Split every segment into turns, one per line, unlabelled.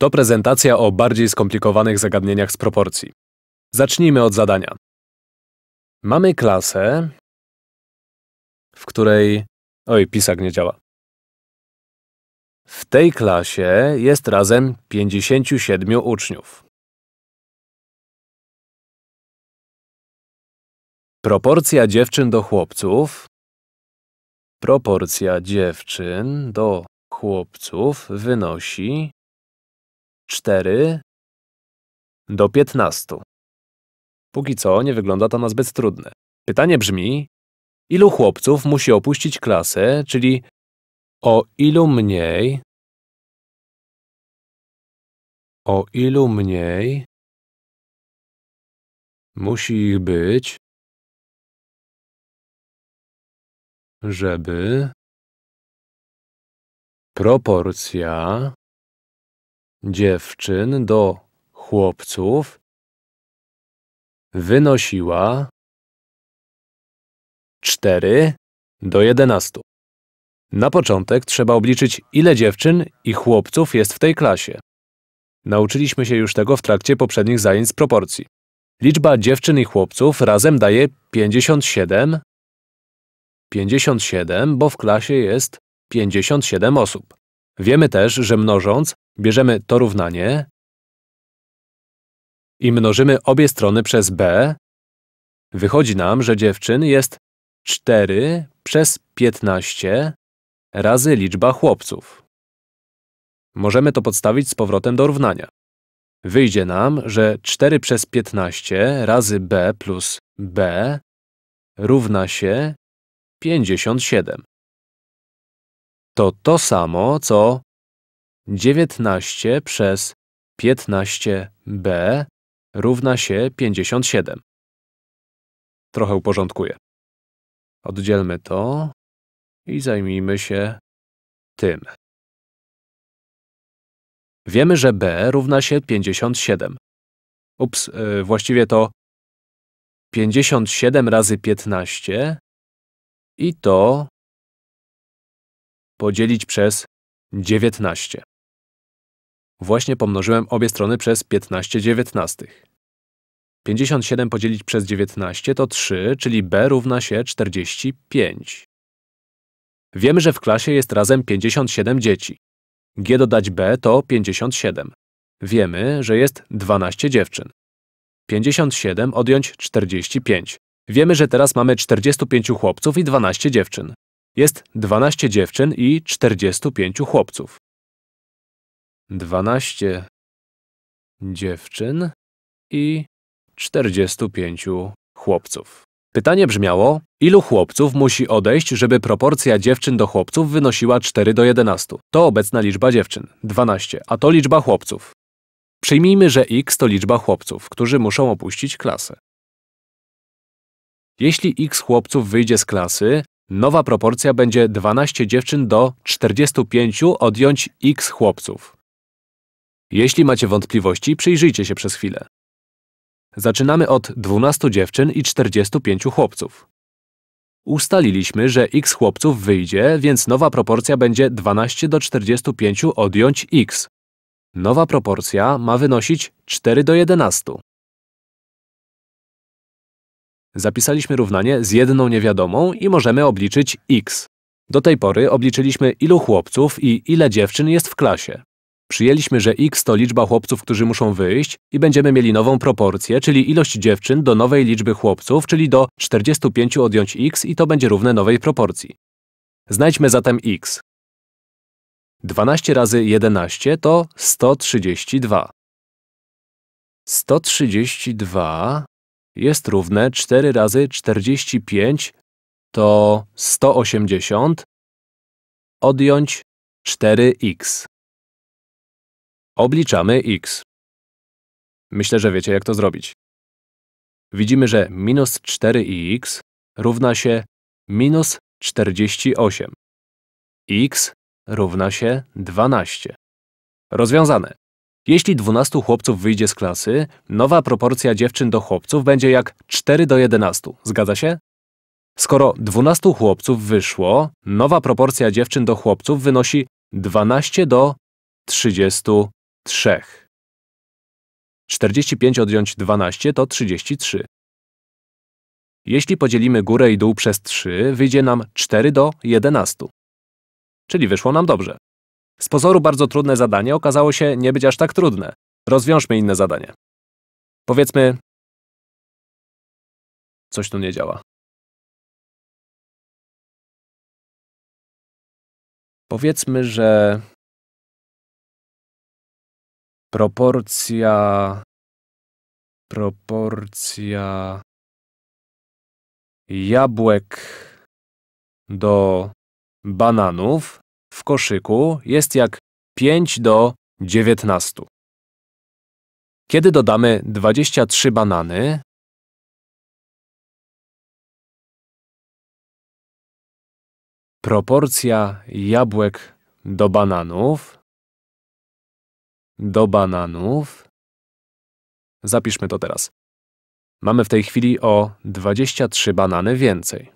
To prezentacja o bardziej skomplikowanych zagadnieniach z proporcji. Zacznijmy od zadania. Mamy klasę, w której. Oj, pisak nie działa. W tej klasie jest razem 57 uczniów. Proporcja dziewczyn do chłopców. Proporcja dziewczyn do chłopców wynosi 4 do 15.
Póki co nie wygląda to na zbyt trudne. Pytanie brzmi, ilu chłopców musi opuścić klasę, czyli o ilu mniej
o ilu mniej musi ich być, żeby proporcja dziewczyn do chłopców wynosiła 4
do 11. Na początek trzeba obliczyć, ile dziewczyn i chłopców jest w tej klasie. Nauczyliśmy się już tego w trakcie poprzednich zajęć z proporcji. Liczba dziewczyn i chłopców razem daje 57, 57, bo w klasie jest 57 osób. Wiemy też, że mnożąc Bierzemy to równanie i mnożymy obie strony przez b. Wychodzi nam, że dziewczyn jest 4 przez 15 razy liczba chłopców. Możemy to podstawić z powrotem do równania. Wyjdzie nam, że 4 przez 15 razy b plus b równa się 57. To to samo, co 19 przez 15b równa się 57. Trochę uporządkuję. Oddzielmy
to i zajmijmy się tym.
Wiemy, że b równa się 57. Ups, yy, właściwie to 57 razy 15
i to podzielić przez 19.
Właśnie pomnożyłem obie strony przez 15 dziewiętnastych. 57 podzielić przez 19 to 3, czyli b równa się 45. Wiemy, że w klasie jest razem 57 dzieci. g dodać b to 57. Wiemy, że jest 12 dziewczyn. 57 odjąć 45. Wiemy, że teraz mamy 45 chłopców i 12 dziewczyn. Jest 12 dziewczyn i 45 chłopców. 12 dziewczyn i 45 chłopców. Pytanie brzmiało, ilu chłopców musi odejść, żeby proporcja dziewczyn do chłopców wynosiła 4 do 11? To obecna liczba dziewczyn, 12, a to liczba chłopców. Przyjmijmy, że x to liczba chłopców, którzy muszą opuścić klasę. Jeśli x chłopców wyjdzie z klasy, nowa proporcja będzie 12 dziewczyn do 45 odjąć x chłopców. Jeśli macie wątpliwości, przyjrzyjcie się przez chwilę. Zaczynamy od 12 dziewczyn i 45 chłopców. Ustaliliśmy, że x chłopców wyjdzie, więc nowa proporcja będzie 12 do 45 odjąć x. Nowa proporcja ma wynosić 4 do 11. Zapisaliśmy równanie z jedną niewiadomą i możemy obliczyć x. Do tej pory obliczyliśmy ilu chłopców i ile dziewczyn jest w klasie. Przyjęliśmy, że x to liczba chłopców, którzy muszą wyjść i będziemy mieli nową proporcję, czyli ilość dziewczyn do nowej liczby chłopców, czyli do 45 odjąć x i to będzie równe nowej proporcji. Znajdźmy zatem x. 12 razy 11 to 132. 132 jest równe 4 razy 45 to 180 odjąć 4x.
Obliczamy x. Myślę, że wiecie jak to zrobić.
Widzimy, że minus 4x równa się minus 48. x równa się 12. Rozwiązane. Jeśli 12 chłopców wyjdzie z klasy, nowa proporcja dziewczyn do chłopców będzie jak 4 do 11. Zgadza się? Skoro 12 chłopców wyszło, nowa proporcja dziewczyn do chłopców wynosi 12 do 38. 3. 45 odjąć 12 to 33. Jeśli podzielimy górę i dół przez 3, wyjdzie nam 4 do 11. Czyli wyszło nam dobrze. Z pozoru bardzo trudne zadanie okazało się nie być aż tak trudne. Rozwiążmy inne zadanie. Powiedzmy...
Coś tu nie działa. Powiedzmy, że proporcja, proporcja jabłek
do bananów w koszyku jest jak 5 do 19. Kiedy dodamy 23
banany, proporcja jabłek do bananów do bananów. Zapiszmy to teraz.
Mamy w tej chwili o 23 banany więcej.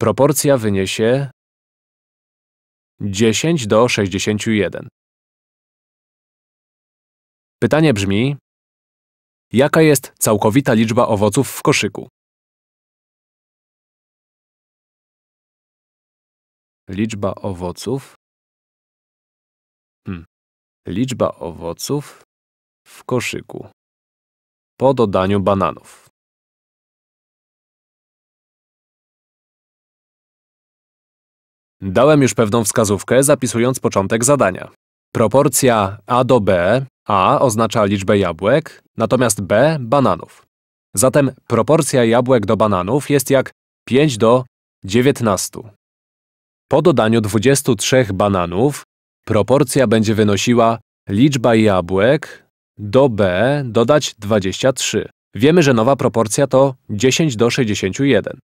Proporcja wyniesie 10 do 61.
Pytanie brzmi, jaka jest całkowita liczba owoców w koszyku? Liczba owoców Liczba owoców w koszyku. Po dodaniu bananów.
Dałem już pewną wskazówkę, zapisując początek zadania. Proporcja A do B, A oznacza liczbę jabłek, natomiast B bananów. Zatem proporcja jabłek do bananów jest jak 5 do 19. Po dodaniu 23 bananów Proporcja będzie wynosiła liczba jabłek do b dodać 23. Wiemy, że nowa proporcja to 10 do 61.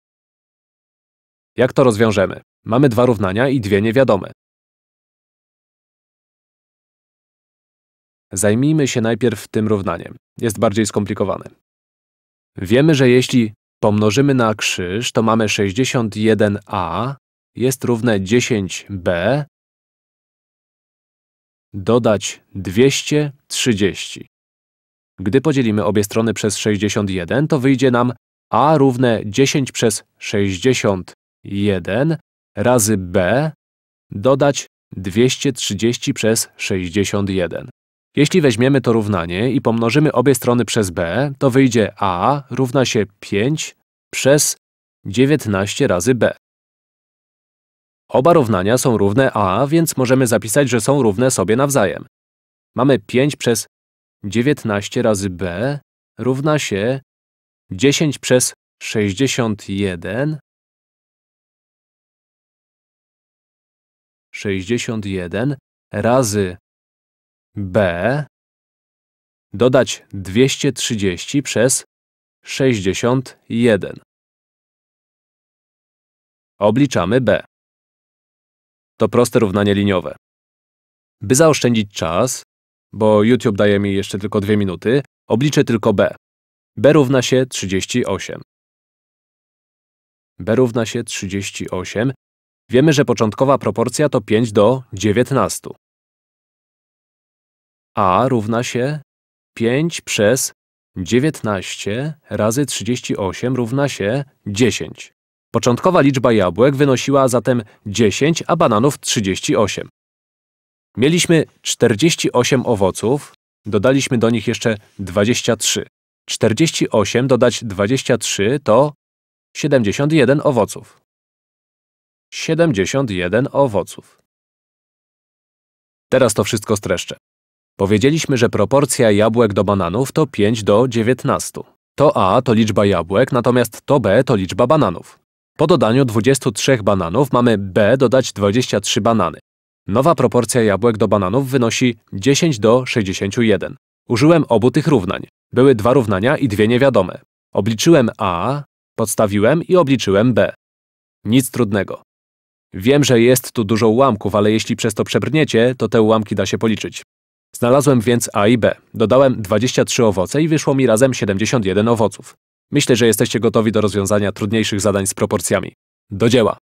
Jak to rozwiążemy? Mamy dwa równania i dwie niewiadome.
Zajmijmy się najpierw tym równaniem. Jest bardziej skomplikowane. Wiemy, że jeśli pomnożymy na krzyż, to mamy 61a jest równe 10b dodać 230. Gdy podzielimy obie strony przez 61, to wyjdzie nam a równe 10 przez 61 razy b dodać 230 przez 61. Jeśli weźmiemy to równanie i pomnożymy obie strony przez b, to wyjdzie a równa się 5 przez 19 razy b. Oba równania są równe a, więc możemy zapisać, że są równe sobie nawzajem. Mamy 5 przez 19 razy b równa się 10 przez 61
61 razy b dodać 230 przez 61.
Obliczamy b to proste równanie liniowe. By zaoszczędzić czas, bo YouTube daje mi jeszcze tylko 2 minuty, obliczę tylko b. b równa się 38. b równa się 38. Wiemy, że początkowa proporcja to 5 do 19. a równa się 5 przez 19 razy 38 równa się 10. Początkowa liczba jabłek wynosiła zatem 10, a bananów 38. Mieliśmy 48 owoców, dodaliśmy do nich jeszcze 23. 48 dodać 23 to 71 owoców. 71 owoców. Teraz to wszystko streszczę. Powiedzieliśmy, że proporcja jabłek do bananów to 5 do 19. To A to liczba jabłek, natomiast to B to liczba bananów. Po dodaniu 23 bananów mamy B dodać 23 banany. Nowa proporcja jabłek do bananów wynosi 10 do 61. Użyłem obu tych równań. Były dwa równania i dwie niewiadome. Obliczyłem A, podstawiłem i obliczyłem B. Nic trudnego. Wiem, że jest tu dużo ułamków, ale jeśli przez to przebrniecie, to te ułamki da się policzyć. Znalazłem więc A i B. Dodałem 23 owoce i wyszło mi razem 71 owoców. Myślę, że jesteście gotowi do rozwiązania trudniejszych zadań z proporcjami. Do
dzieła!